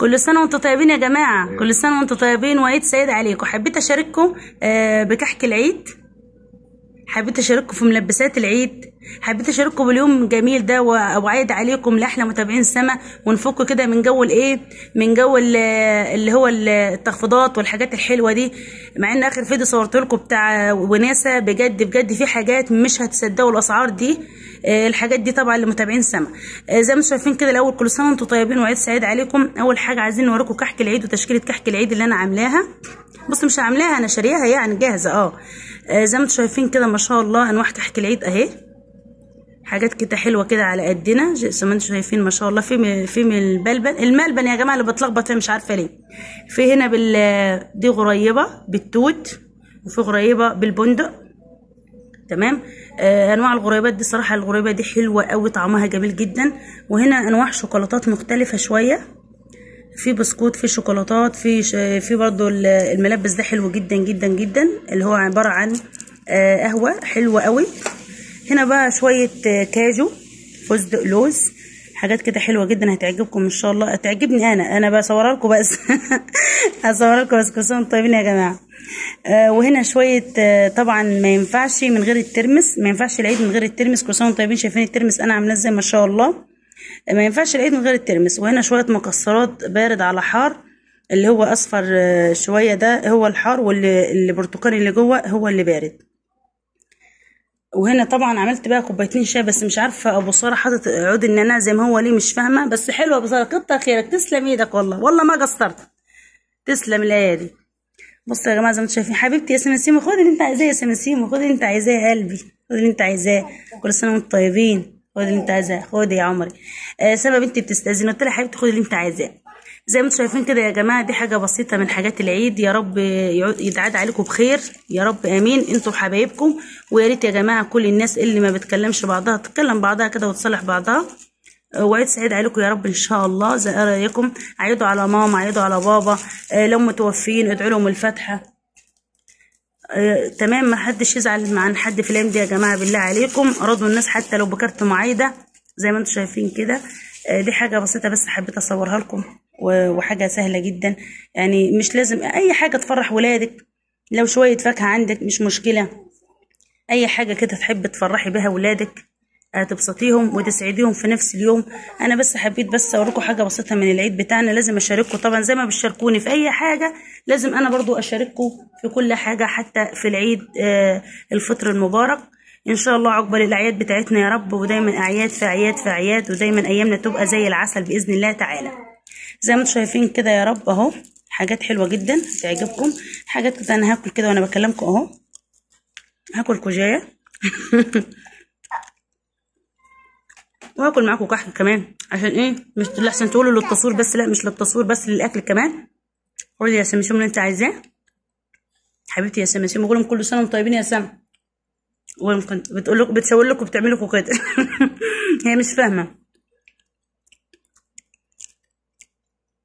كل سنة وانتم طيبين يا جماعة إيه. كل سنة وانتم طيبين وعيد سعيد عليكم حبيت أشارككم آه، بكحك العيد حبيت أشارككم في ملبسات العيد حبيت اشارككم اليوم الجميل ده واعيد عليكم لاحلى متابعين السما ونفك كده من جو الايه من جو اللي هو التخفيضات والحاجات الحلوه دي مع ان اخر فيديو صورت لكم بتاع وناسا بجد بجد في حاجات مش هتصدقوا الاسعار دي آه، الحاجات دي طبعا لمتابعين سما آه، زي ما شايفين كده الاول كل سنه وانتم طيبين وعيد سعيد عليكم اول حاجه عايزين نوريكم كحك العيد وتشكيله كحك العيد اللي انا عاملاها بص مش عاملاها انا شاريها يعني جاهزه آه. اه زي ما انتم شايفين كده ما شاء الله انواع كحك العيد اهي حاجات كده حلوه كده على قدنا زي ما انتم شايفين ما شاء الله في في البلبن الملبن يا جماعه اللي بتلخبط مش عارفه ليه في هنا بال دي غريبه بالتوت وفي غريبه بالبندق تمام آه انواع الغريبات دي صراحه الغريبه دي حلوه قوي طعمها جميل جدا وهنا انواع شوكولاتات مختلفه شويه في بسكوت في شوكولاتات في ش... في برضو الملبس ده حلو جدا جدا جدا اللي هو عباره عن آه، قهوه حلوه قوي هنا بقى شوية آه، كاجو فستق لوز حاجات كده حلوه جدا هتعجبكم ان شاء الله هتعجبني انا انا بصورها لكم بس هصورها لكم بس كل سنه طيبين يا جماعه آه وهنا شويه آه طبعا ما ينفعش من غير الترمس ما ينفعش العيد من غير الترمس كل سنه طيبين شايفين الترمس انا عامله ازاي ما شاء الله آه، ما ينفعش العيد من غير الترمس وهنا شويه مكسرات بارد على حار اللي هو اصفر آه شويه ده هو الحار واللي البرتقالي اللي جوه هو اللي بارد وهنا طبعا عملت بقى كوبايتين شاي بس مش عارفه ابو ساره حاطط عود النعناع زي ما هو ليه مش فاهمه بس حلوه ابو ساره كتر خيرك تسلم ايدك والله والله ما قصرت تسلم الايادي دي بصوا يا جماعه زي ما انتم شايفين حبيبتي يا سمسيم خد اللي انت عايزاه يا سمسيم خد اللي انت عايزاه يا قلبي خد اللي انت عايزاه كل سنه وانتم طيبين خد اللي انت عايزاه خد يا عمري آه سبب انت بتستاذني قلت لها حبيبتي خد اللي انت عايزاه زي ما انتم شايفين كده يا جماعه دي حاجه بسيطه من حاجات العيد يا رب يتعاد عليكم بخير يا رب امين انتوا حبايبكم ويا ريت يا جماعه كل الناس اللي ما بتكلمش بعضها تتكلم بعضها كده وتصالح بعضها آه، وعيد سعيد عليكم يا رب ان شاء الله زي رايكم عيدوا على ماما عيدوا على بابا آه، لو متوفين ادعوا لهم الفاتحه آه، تمام ما حدش يزعل عن حد في الايام دي يا جماعه بالله عليكم ارادوا الناس حتى لو بكارت معايده زي ما انتم شايفين كده دي حاجه بسيطه بس حبيت اصورها لكم وحاجه سهله جدا يعني مش لازم اي حاجه تفرح ولادك لو شويه فاكهه عندك مش مشكله اي حاجه كده تحب تفرحي بها ولادك آه، تبسطيهم وتسعديهم في نفس اليوم انا بس حبيت بس اوريكم حاجه بسيطه من العيد بتاعنا لازم اشارككم طبعا زي ما بتشاركوني في اي حاجه لازم انا برضو اشارككم في كل حاجه حتى في العيد آه، الفطر المبارك ان شاء الله عقبال الاعياد بتاعتنا يا رب ودايما اعياد في اعياد في اعياد ودايما ايامنا تبقى زي العسل باذن الله تعالى زي ما انتم شايفين كده يا رب اهو حاجات حلوه جدا هتعجبكم حاجات كده انا هاكل كده وانا بكلمكم اهو هاكل كوجايه وهاكل معاكم كحك كمان عشان ايه مش احسن تقولوا للتصوير بس لا مش للتصوير بس للاكل كمان قولي يا سمسم اللي انت عايزاه حبيبتي يا سمسم بقول لهم كل سنه وانتم طيبين يا سم وممكن بتقول لكم بتسوي لكم بتعمل لكم كده هي مش فاهمه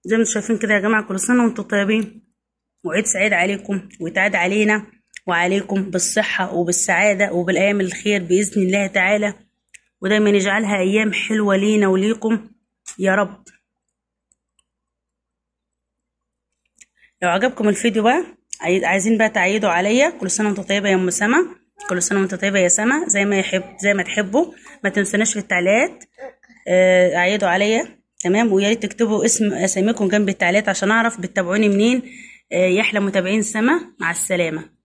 زي ما انتم شايفين كده يا جماعه كل سنه وانتم طيبين وعيد سعيد عليكم ويتعاد علينا وعليكم بالصحه وبالسعاده وبالايام الخير باذن الله تعالى ودايما يجعلها ايام حلوه لينا وليكم يا رب لو عجبكم الفيديو بقى عايزين بقى تعيدوا عليا كل سنه وانتم طيبه يا ام سما كل سنه وانتم طيبه يا سما زي ما يحب زي ما تحبوا ما تنسوناش في التعليقات آه، اعيدوا عليا تمام ويا ريت تكتبوا اسم اساميكم جنب التعليقات عشان اعرف بتتابعوني منين آه، يحلى متابعين سما مع السلامه